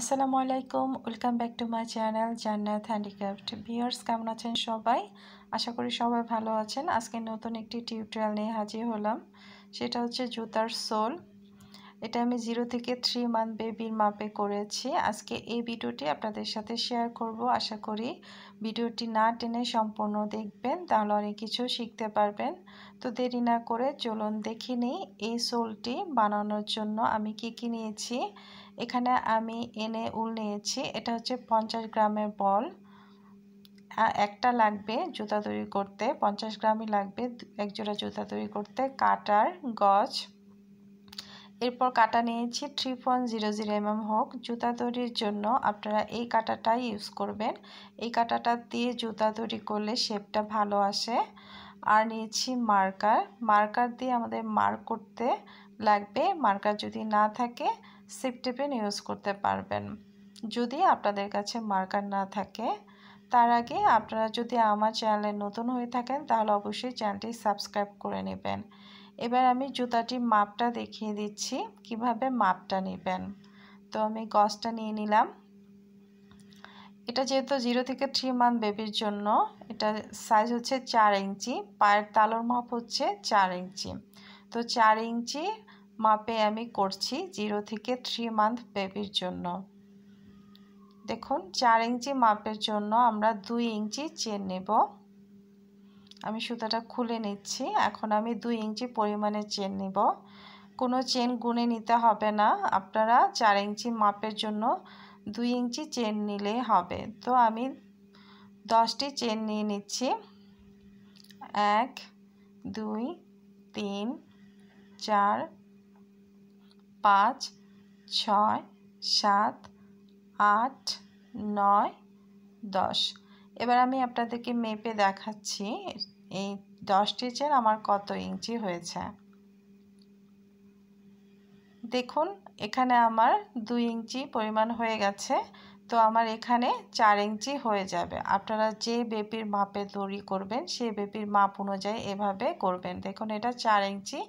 আসসালামু আলাইকুম welcome back to my channel Jannat handicraft viewers কেমন আছেন সবাই আশা করি সবাই ভালো আছেন আজকে নতুন একটি টিউটোরিয়াল নিয়ে হাজির হলাম সেটা হচ্ছে জুতার সোল এটা আমি জিরো থেকে থ্রি মান্থ বেবির মাপে করেছি আজকে এই ভিডিওটি আপনাদের সাথে শেয়ার করব আশা করি ভিডিওটি না টেনে সম্পূর্ণ দেখবেন তাহলে অনেক কিছু শিখতে পারবেন তো দেরি না করে চলুন দেখিনি এই সোলটি বানানোর জন্য আমি কি কী নিয়েছি এখানে আমি এনে উল নিয়েছি এটা হচ্ছে পঞ্চাশ গ্রামের বল একটা লাগবে জুতা তৈরি করতে পঞ্চাশ গ্রামই লাগবে এক জোড়া জুতা তৈরি করতে কাটার গজ এরপর কাটা নিয়েছি three point zero zero MM হোক জুতা তৈরির জন্য আপনারা এই কাটাটাই ইউজ করবেন এই কাটাটা দিয়ে জুতা তৈরি করলে শেপটা ভালো আসে আর নিয়েছি মার্কার মার্কার দিয়ে আমাদের মার্ক করতে লাগবে মার্কার যদি না থাকে সিপ পেন ইউজ করতে পারবেন যদি আপনাদের কাছে মার্কার না থাকে তার আগে আপনারা যদি আমার চ্যানেলে নতুন হয়ে থাকেন তাহলে অবশ্যই চ্যানেলটি সাবস্ক্রাইব করে নেবেন এবার আমি জুতাটির মাপটা দেখিয়ে দিচ্ছি কিভাবে মাপটা নেবেন তো আমি গসটা নিয়ে নিলাম এটা যেহেতু জিরো থেকে থ্রি মান্থ বেবির জন্য এটা সাইজ হচ্ছে চার ইঞ্চি পায়ের তালর মাপ হচ্ছে চার ইঞ্চি তো চার ইঞ্চি মাপে আমি করছি জিরো থেকে থ্রি মান্থ বেবির জন্য দেখুন চার ইঞ্চি মাপের জন্য আমরা দুই ইঞ্চি চেন নেব আমি সুতাটা খুলে নিচ্ছি এখন আমি দুই ইঞ্চি পরিমাণে চেন নেব কোনো চেন গুনে নিতে হবে না আপনারা চার ইঞ্চি মাপের জন্য দুই ইঞ্চি চেন নিলেই হবে তো আমি দশটি চেন নিয়ে নিচ্ছি এক দুই তিন চার পাঁচ ছয় সাত আট নয় দশ এবার আমি আপনাদেরকে মেপে দেখাচ্ছি এই দশ টিচের আমার কত ইঞ্চি হয়েছে দেখুন এখানে আমার দুই ইঞ্চি পরিমাণ হয়ে গেছে তো আমার এখানে চার ইঞ্চি হয়ে যাবে আপনারা যে বেপির মাপে দড়ি করবেন সেই বেপির মাপ অনুযায়ী এভাবে করবেন দেখুন এটা চার ইঞ্চি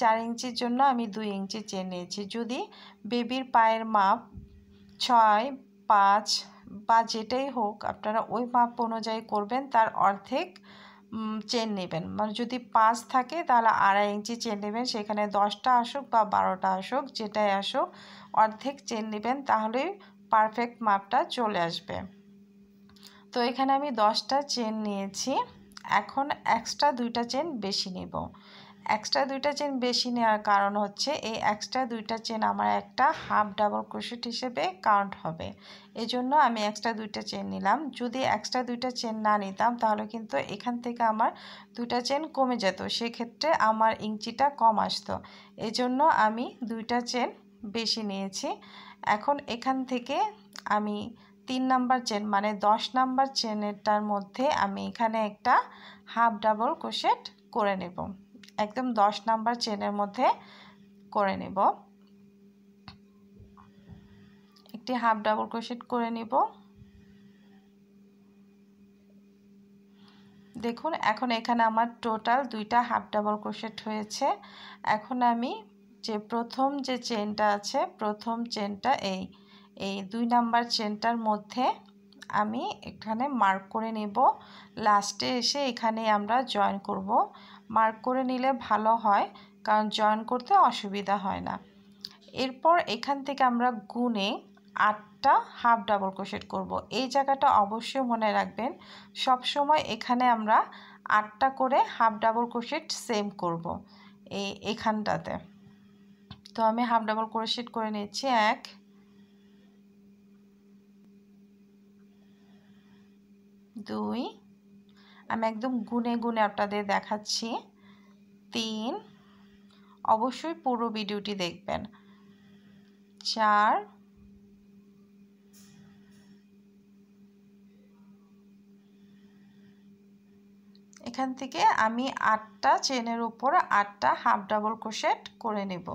চার ইঞ্চির জন্য আমি দুই ইঞ্চি চেয়ে নিয়েছি যদি বেবির পায়ের মাপ ছয় পাঁচ বা যেটাই হোক আপনারা ওই মাপ অনুযায়ী করবেন তার অর্ধেক চেন নেবেন মানে যদি পাঁচ থাকে তাহলে আড়াই ইঞ্চি চেন নেবেন সেখানে দশটা আসুক বা বারোটা আসুক যেটাই আসুক অর্ধেক চেন নেবেন তাহলে পারফেক্ট মাপটা চলে আসবে তো এখানে আমি দশটা চেন নিয়েছি এখন এক্সট্রা দুইটা চেন বেশি নিব এক্সট্রা দুইটা চেন বেশি নেওয়ার কারণ হচ্ছে এই এক্সট্রা দুইটা চেন আমার একটা হাফ ডাবল ক্রোশেট হিসেবে কাউন্ট হবে এজন্য আমি এক্সট্রা দুইটা চেন নিলাম যদি এক্সট্রা দুইটা চেন না নিতাম তাহলে কিন্তু এখান থেকে আমার দুইটা চেন কমে যেত সেক্ষেত্রে আমার ইঞ্চিটা কম আসতো এজন্য আমি দুইটা চেন বেশি নিয়েছি এখন এখান থেকে আমি তিন নাম্বার চেন মানে দশ নাম্বার চেনেরটার মধ্যে আমি এখানে একটা হাফ ডাবল ক্রোশেট করে নেব একদম দশ নাম্বার চেনের মধ্যে করে নেব একটি হাফ ডাবল ক্রোশেট করে নেব দেখুন এখন এখানে আমার টোটাল দুইটা হাফ ডাবল ক্রোশেট হয়েছে এখন আমি যে প্রথম যে চেনটা আছে প্রথম চেনটা এই এই দুই নাম্বার চেনটার মধ্যে আমি এখানে মার্ক করে নেব লাস্টে এসে এখানে আমরা জয়েন করব মার্ক করে নিলে ভালো হয় কারণ জয়েন করতে অসুবিধা হয় না এরপর এখান থেকে আমরা গুনে আটটা হাফ ডাবল ক্রোশেট করব। এই জায়গাটা অবশ্যই মনে রাখবেন সব সময় এখানে আমরা আটটা করে হাফ ডাবল ক্রোশেট সেম করব এই এখানটাতে তো আমি হাফ ডাবল সেট করে নিচ্ছি এক দুই আমি একদম গুনে গুনে আপনাদের দেখাচ্ছি তিন অবশ্যই পুরো ভিডিওটি দেখবেন চার এখান থেকে আমি আটটা চেনের উপর আটটা হাফ ডাবল ক্রোশেট করে নেব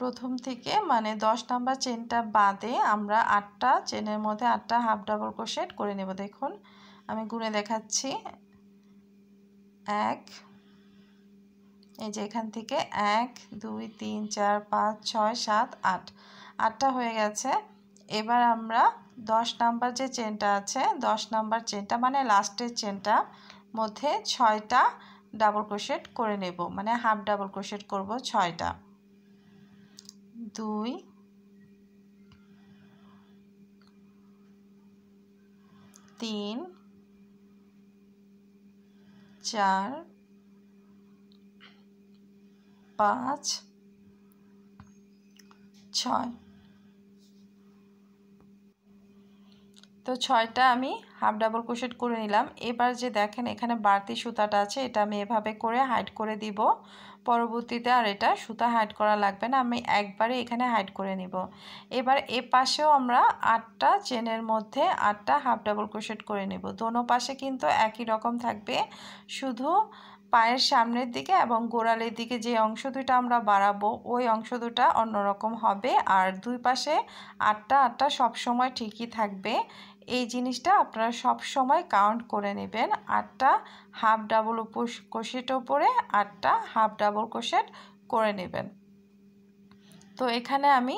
প্রথম থেকে মানে দশ নাম্বার চেনটা বাদে আমরা আটটা চেনের মধ্যে আটটা হাফ ডাবল ক্রোশেট করে নেব দেখুন আমি গুনে দেখাচ্ছি এক এই যে এখান থেকে এক দুই তিন চার পাঁচ ছয় সাত আট আটটা হয়ে গেছে এবার আমরা দশ নাম্বার যে চেনটা আছে দশ নাম্বার চেনটা মানে লাস্টের চেনটা মধ্যে ছয়টা ডাবল ক্রোশেট করে নেব মানে হাফ ডাবল ক্রোশেট করব ছয়টা দুই তিন চার পাঁচ ছয় তো ছয়টা আমি হাফ ডাবল ক্রোশেট করে নিলাম এবার যে দেখেন এখানে বাড়তি সুতাটা আছে এটা আমি এভাবে করে হাইড করে দিব পরবর্তীতে আর এটা সুতা হাইড করা লাগবে না আমি একবারে এখানে হাইড করে নিব এবার এ পাশেও আমরা আটটা চেনের মধ্যে আটটা হাফ ডাবল ক্রোশেট করে নিব দোনো পাশে কিন্তু একই রকম থাকবে শুধু পায়ের সামনের দিকে এবং গোড়ালের দিকে যে অংশ দুটা আমরা বাড়াবো ওই অংশ দুটা অন্যরকম হবে আর দুই পাশে আটটা আটটা সবসময় ঠিকই থাকবে এই জিনিসটা আপনারা সব সময় কাউন্ট করে নেবেন আটটা হাফ ডাবল কোশেট ওপরে আটটা হাফ ডাবল কোশেট করে নেবেন তো এখানে আমি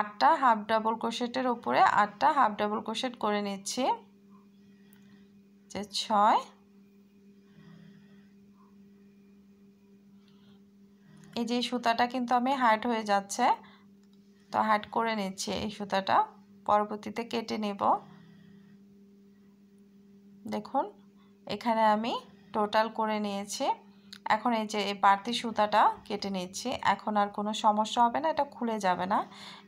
আটটা হাফ ডাবল কোশেটের ওপরে আটটা হাফ ডাবল কোশেট করে নিচ্ছি যে ছয় এই যে সুতাটা কিন্তু আমি হাইট হয়ে যাচ্ছে তো হাইট করে নিচ্ছি এই সুতাটা পরবর্তীতে কেটে নেব দেখুন এখানে আমি টোটাল করে নিয়েছি এখন এই যে এই বাড়তি সুতাটা কেটে নিচ্ছি এখন আর কোনো সমস্যা হবে না এটা খুলে যাবে না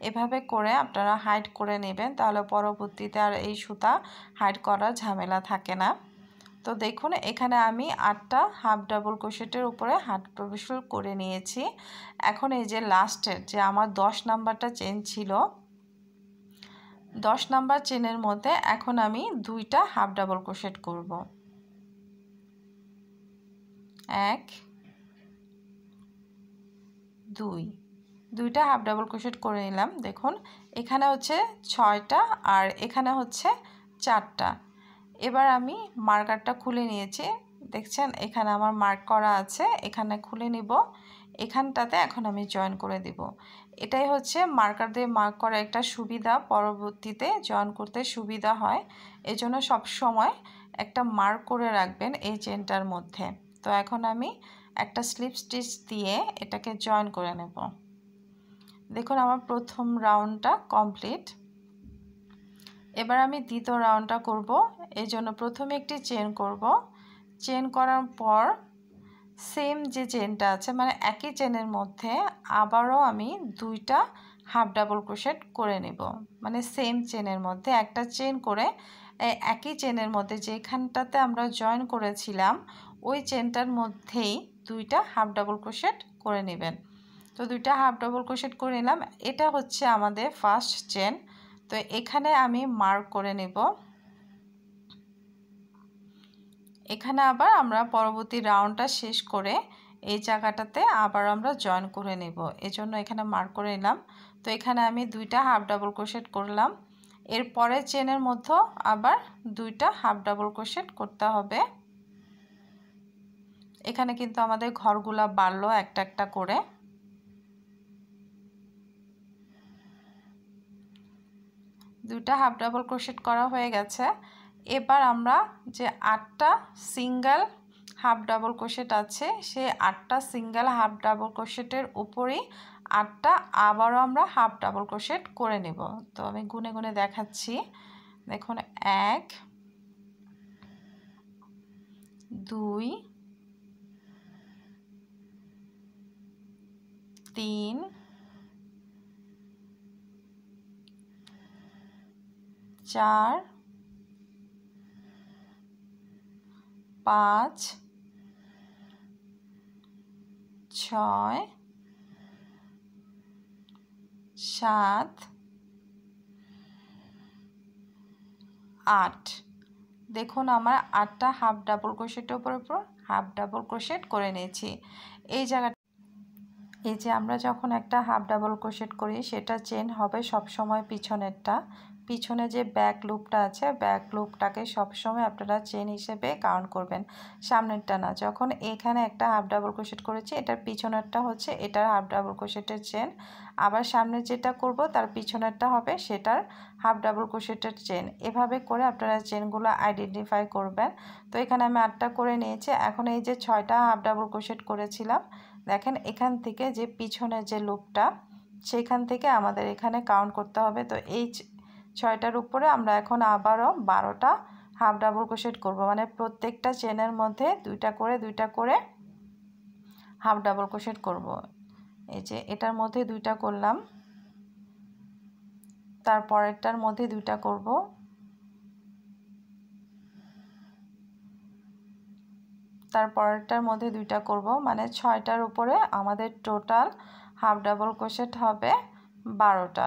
এভাবে করে আপনারা হাইড করে নেবেন তাহলে পরবর্তীতে আর এই সুতা হাইট করার ঝামেলা থাকে না তো দেখুন এখানে আমি আটটা হাফ ডাবল কোশেটের উপরে হাট প্রবেশ করে নিয়েছি এখন এই যে লাস্টের যে আমার দশ নাম্বারটা চেন ছিল দশ নাম্বার চেনের মধ্যে এখন আমি দুইটা হাফ ডাবল ক্রোশেট করব এক দুই দুইটা হাফ ডাবল ক্রোশেট করে নিলাম দেখুন এখানে হচ্ছে ছয়টা আর এখানে হচ্ছে চারটা এবার আমি মার্কারটা খুলে নিয়েছি দেখছেন এখানে আমার মার্ক করা আছে এখানে খুলে নিব এখানটাতে এখন আমি জয়েন করে দিব এটাই হচ্ছে মার্কার দিয়ে মার্ক করা একটা সুবিধা পরবর্তীতে জয়েন করতে সুবিধা হয় এজন্য সব সময় একটা মার্ক করে রাখবেন এই চেনটার মধ্যে তো এখন আমি একটা স্লিপ স্টিচ দিয়ে এটাকে জয়েন করে নেব দেখুন আমার প্রথম রাউন্ডটা কমপ্লিট এবার আমি দ্বিতীয় রাউন্ডটা করব এই জন্য প্রথমে একটি চেন করব চেন করার পর সেম যে চেনটা আছে মানে একই চেনের মধ্যে আবারও আমি দুইটা হাফ ডাবল ক্রোশেট করে নেব মানে সেম চেনের মধ্যে একটা চেন করে একই চেনের মধ্যে যেখানটাতে আমরা জয়েন করেছিলাম ওই চেনটার মধ্যেই দুইটা হাফ ডাবল ক্রোশেট করে নেবেন তো দুইটা হাফ ডাবল ক্রোশেট করে নিলাম এটা হচ্ছে আমাদের ফার্স্ট চেন তো এখানে আমি মার্ক করে নেব এখানে আবার আমরা পরবর্তী রাউন্ডটা শেষ করে এই জায়গাটাতে আবার আমরা জয়েন করে নেব এজন্য এখানে মার্ক করে নিলাম তো এখানে আমি দুইটা হাফ ডাবল ক্রোশেট করলাম এরপরে চেনের মধ্যে আবার দুইটা হাফ ডাবল ক্রোশেট করতে হবে এখানে কিন্তু আমাদের ঘরগুলা বাড়লো একটা একটা করে দুটা হাফ ডাবল ক্রোশেট করা হয়ে গেছে এবার আমরা যে আটটা সিঙ্গেল হাফ ডাবল কোশেট আছে সেই আটটা সিঙ্গেল হাফ ডাবল কোশেটের উপরেই আটটা আবারও আমরা হাফ ডাবল কোশেট করে নেব তো আমি গুনে গুনে দেখাচ্ছি দেখুন এক দুই তিন চার পাঁচ ছয় সাত আট দেখুন আমার আটটা হাফ ডাবল ক্রোশেটের উপর উপর হাফ ডাবল ক্রোশেট করে নিয়েছি এই জায়গাটা এই যে আমরা যখন একটা হাফ ডাবল ক্রোশেট করি সেটা চেন হবে সব সময় পিছনেরটা পিছনে যে ব্যাক লুপটা আছে ব্যাক লুপটাকে সবসময় আপনারা চেন হিসেবে কাউন্ট করবেন সামনেরটা না যখন এখানে একটা হাফ ডাবল ক্রোশেট করেছি এটার পিছনেরটা হচ্ছে এটার হাফ ডাবল ক্রোশেটের চেন আবার সামনে যেটা করব তার পিছনেরটা হবে সেটার হাফ ডাবল ক্রোশেটের চেন এভাবে করে আপনারা চেনগুলো আইডেন্টিফাই করবেন তো এখানে আমি আটটা করে নিয়েছি এখন এই যে ছয়টা হাফ ডাবল ক্রোশেট করেছিলাম দেখেন এখান থেকে যে পিছনে যে লুপটা সেখান থেকে আমাদের এখানে কাউন্ট করতে হবে তো এই ছয়টার উপরে আমরা এখন আবারও বারোটা হাফ ডাবল ক্রোশেট করব মানে প্রত্যেকটা চেনের মধ্যে দুইটা করে দুইটা করে হাফ ডাবল ক্রোশেট করব এই যে এটার মধ্যে দুইটা করলাম তারপরেরটার মধ্যে দুইটা করব তারপরেরটার মধ্যে দুইটা করব মানে ছয়টার উপরে আমাদের টোটাল হাফ ডাবল ক্রোশেট হবে বারোটা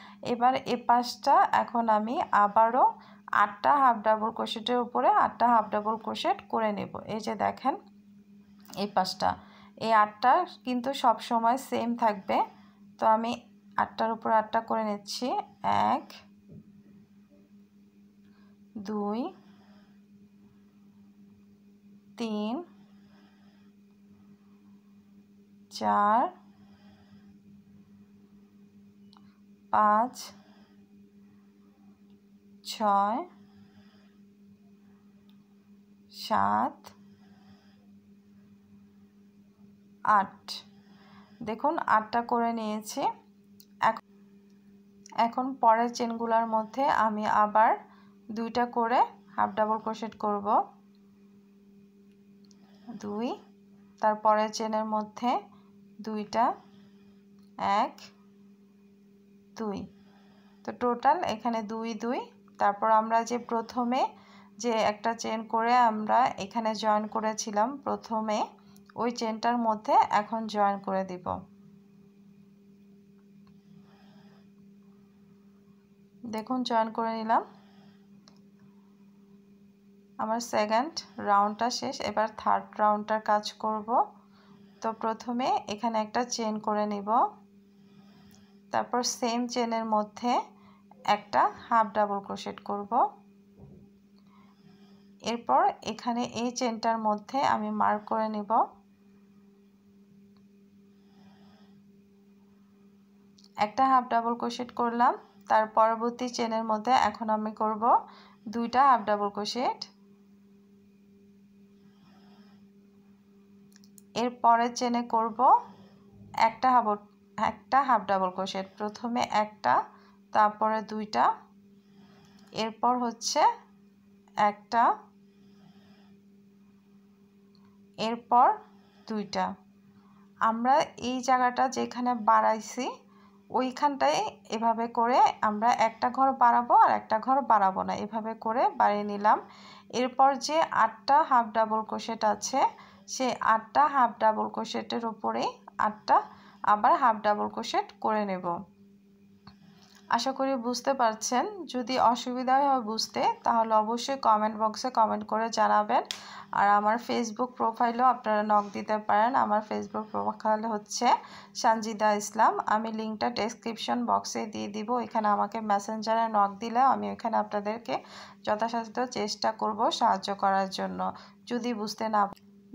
এবার এ পাশটা এখন আমি আবারও আটটা হাফ ডাবল ক্রোশেটের উপরে আটটা হাফ ডাবল ক্রোশেট করে নেব এই যে দেখেন এই পাশটা এই আটটা কিন্তু সব সময় সেম থাকবে তো আমি আটটার উপর আটটা করে নিচ্ছি এক দুই তিন চার পাঁচ ছয় সাত আট দেখুন আটটা করে নিয়েছি এখন পরের চেনগুলোর মধ্যে আমি আবার দুইটা করে হাফ ডাবল ক্রোশেট করব দুই তারপরের চেনের মধ্যে দুইটা এক দুই তো টোটাল এখানে দুই দুই তারপর আমরা যে প্রথমে যে একটা চেন করে আমরা এখানে জয়েন করেছিলাম প্রথমে ওই চেনটার মধ্যে এখন জয়েন করে দিব দেখুন জয়েন করে নিলাম আমার সেকেন্ড রাউন্ডটা শেষ এবার থার্ড রাউন্ডটার কাজ করব তো প্রথমে এখানে একটা চেন করে নিব তারপর সেম চেনের মধ্যে একটা হাফ ডাবল ক্রোশেট করব এরপর এখানে এই চেনটার মধ্যে আমি মার্ক করে নেব একটা হাফ ডাবল ক্রোশেট করলাম তার পরবর্তী চেনের মধ্যে এখন আমি করব দুইটা হাফ ডাবল ক্রোশেট এর পরের চেনে করব একটা হাফ একটা হাফ ডাবল ক্রোশেট প্রথমে একটা তারপরে দুইটা এরপর হচ্ছে একটা এরপর দুইটা আমরা এই জায়গাটা যেখানে বাড়াইছি ওইখানটায় এভাবে করে আমরা একটা ঘর বাড়াবো আর একটা ঘর বাড়াবো না এভাবে করে বাড়িয়ে নিলাম এরপর যে আটটা হাফ ডাবল ক্রোশেট আছে সেই আটটা হাফ ডাবল ক্রোশেটের ওপরেই আটটা আবার হাফ ডাবল ক্রোশেট করে নেব আশা করি বুঝতে পারছেন যদি অসুবিধা হয় বুঝতে তাহলে অবশ্যই কমেন্ট বক্সে কমেন্ট করে জানাবেন আর আমার ফেসবুক প্রোফাইলও আপনারা নক দিতে পারেন আমার ফেসবুক প্রোফাইল হচ্ছে সানজিদা ইসলাম আমি লিঙ্কটা ডেসক্রিপশন বক্সে দিয়ে দিব এখানে আমাকে মেসেঞ্জারে নক দিলে আমি ওইখানে আপনাদেরকে যথাসাধ্য চেষ্টা করব সাহায্য করার জন্য যদি বুঝতে না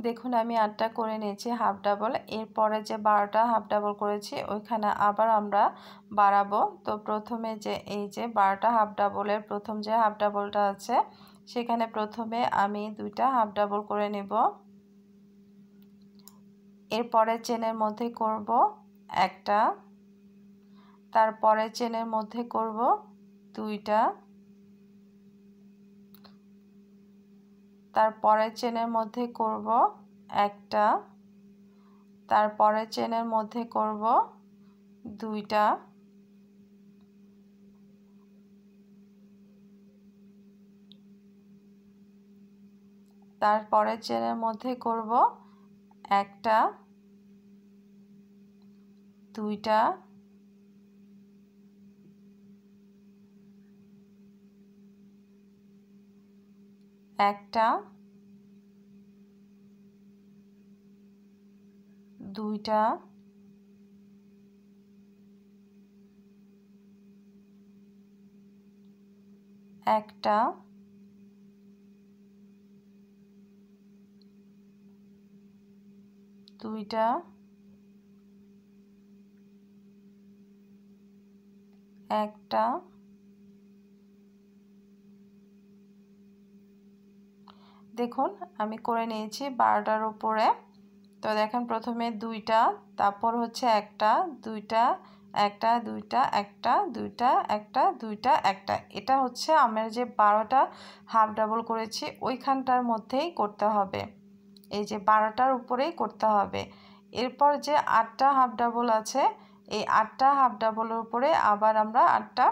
দেখুন আমি আটটা করে নিয়েছি হাফ ডাবল এরপরে যে বারোটা হাফ ডাবল করেছি ওইখানে আবার আমরা বাড়াবো তো প্রথমে যে এই যে বারোটা হাফ ডাবলের প্রথম যে হাফ ডাবলটা আছে সেখানে প্রথমে আমি দুইটা হাফ ডাবল করে নেব এরপরে চেনের মধ্যে করব একটা তারপরে চেনের মধ্যে করব দুইটা তারপরের চেনের মধ্যে করব একটা তারপরের চেনের মধ্যে করব দুইটা তারপরের চেনের মধ্যে করব একটা দুইটা একটা দুইটা একটা দুইটা একটা দেখুন আমি করে নিয়েছি বারোটার উপরে তো দেখেন প্রথমে দুইটা তারপর হচ্ছে একটা দুইটা একটা দুইটা একটা দুইটা একটা দুইটা একটা এটা হচ্ছে আমার যে বারোটা হাফ ডাবল করেছি ওইখানটার মধ্যেই করতে হবে এই যে বারোটার উপরেই করতে হবে এরপর যে আটটা হাফ ডাবল আছে এই আটটা হাফ ডাবলের উপরে আবার আমরা আটটা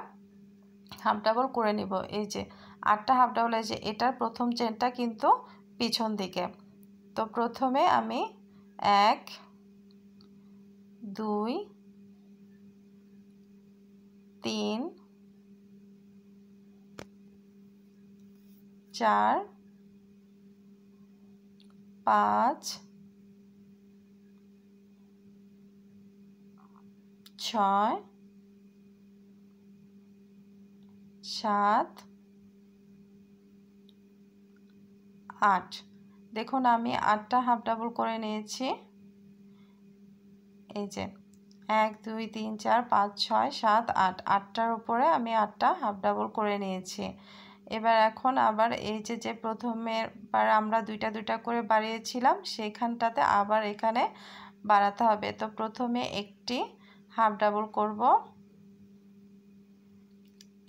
হাফ ডাবল করে নিব এই যে আটটা হাফ ডাবল যে এটার প্রথম চেনটা কিন্তু পিছন দিকে তো প্রথমে আমি এক দুই তিন চার পাঁচ ছয় সাত আট দেখুন আমি আটটা হাফ ডাবল করে নিয়েছি এই যে এক দুই তিন চার পাঁচ ছয় সাত আট আটটার উপরে আমি আটটা হাফ ডাবল করে নিয়েছি এবার এখন আবার এই যে যে প্রথমের বার আমরা দুইটা দুইটা করে বাড়িয়েছিলাম সেইখানটাতে আবার এখানে বাড়াতে হবে তো প্রথমে একটি হাফ ডাবল করব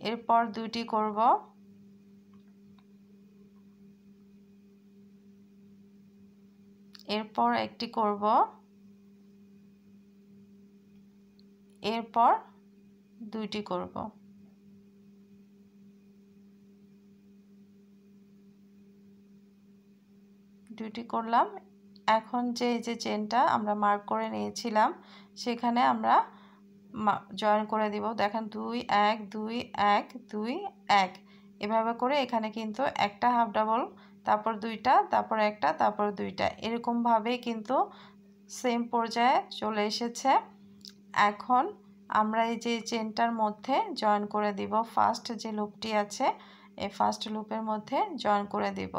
এরপর দুটি করবো এরপর একটি করব এরপর দুইটি করব দুইটি করলাম এখন যে যে চেনটা আমরা মার্ক করে নিয়েছিলাম সেখানে আমরা জয়েন করে দিব দেখেন দুই এক দুই এক দুই এক এভাবে করে এখানে কিন্তু একটা হাফ ডাবল তারপর দুইটা তারপর একটা তারপর দুইটা এরকমভাবে কিন্তু সেম পর্যায়ে চলে এসেছে এখন আমরা এই যে চেনটার মধ্যে জয়েন করে দিব ফার্স্ট যে লুপটি আছে এই ফার্স্ট লুপের মধ্যে জয়েন করে দিব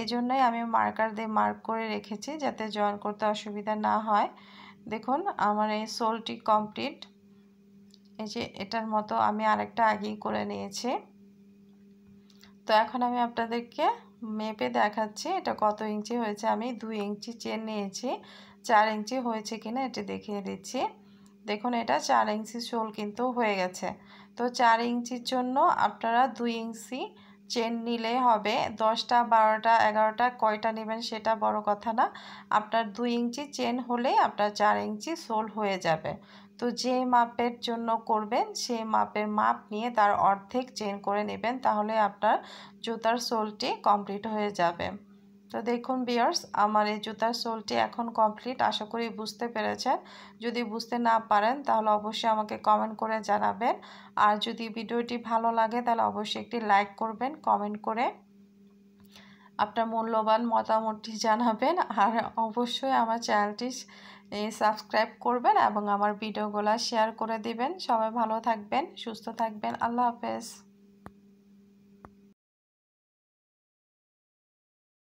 এই জন্যই আমি মার্কার দিয়ে মার্ক করে রেখেছি যাতে জয়েন করতে অসুবিধা না হয় দেখুন আমার এই সোলটি কমপ্লিট এই যে এটার মতো আমি আরেকটা আগেই করে নিয়েছি তো এখন আমি আপনাদেরকে মেপে দেখাচ্ছি এটা কত ইঞ্চি হয়েছে আমি দুই ইঞ্চি চেন নিয়েছি চার ইঞ্চি হয়েছে কিনা এটা দেখিয়ে দিচ্ছি দেখুন এটা চার ইঞ্চি শোল কিন্তু হয়ে গেছে তো চার ইঞ্চির জন্য আপনারা দুই ইঞ্চি চেন নিলে হবে দশটা বারোটা এগারোটা কয়টা নেবেন সেটা বড় কথা না আপনার দুই ইঞ্চি চেন হলেই আপনার চার ইঞ্চি সোল হয়ে যাবে তো যে মাপের জন্য করবেন সেই মাপের মাপ নিয়ে তার অর্ধেক চেন করে নেবেন তাহলে আপনার জুতার সোলটি কমপ্লিট হয়ে যাবে তো দেখুন বিয়ার্স আমার এই জুতার সোলটি এখন কমপ্লিট আশা করি বুঝতে পেরেছেন যদি বুঝতে না পারেন তাহলে অবশ্যই আমাকে কমেন্ট করে জানাবেন আর যদি ভিডিওটি ভালো লাগে তাহলে অবশ্যই একটি লাইক করবেন কমেন্ট করে আপনার মূল্যবান মতামতটি জানাবেন আর অবশ্যই আমার চ্যানেলটি সাবস্ক্রাইব করবেন এবং আমার ভিডিওগুলো শেয়ার করে দিবেন সবাই ভালো থাকবেন সুস্থ থাকবেন আল্লাহ হাফেজ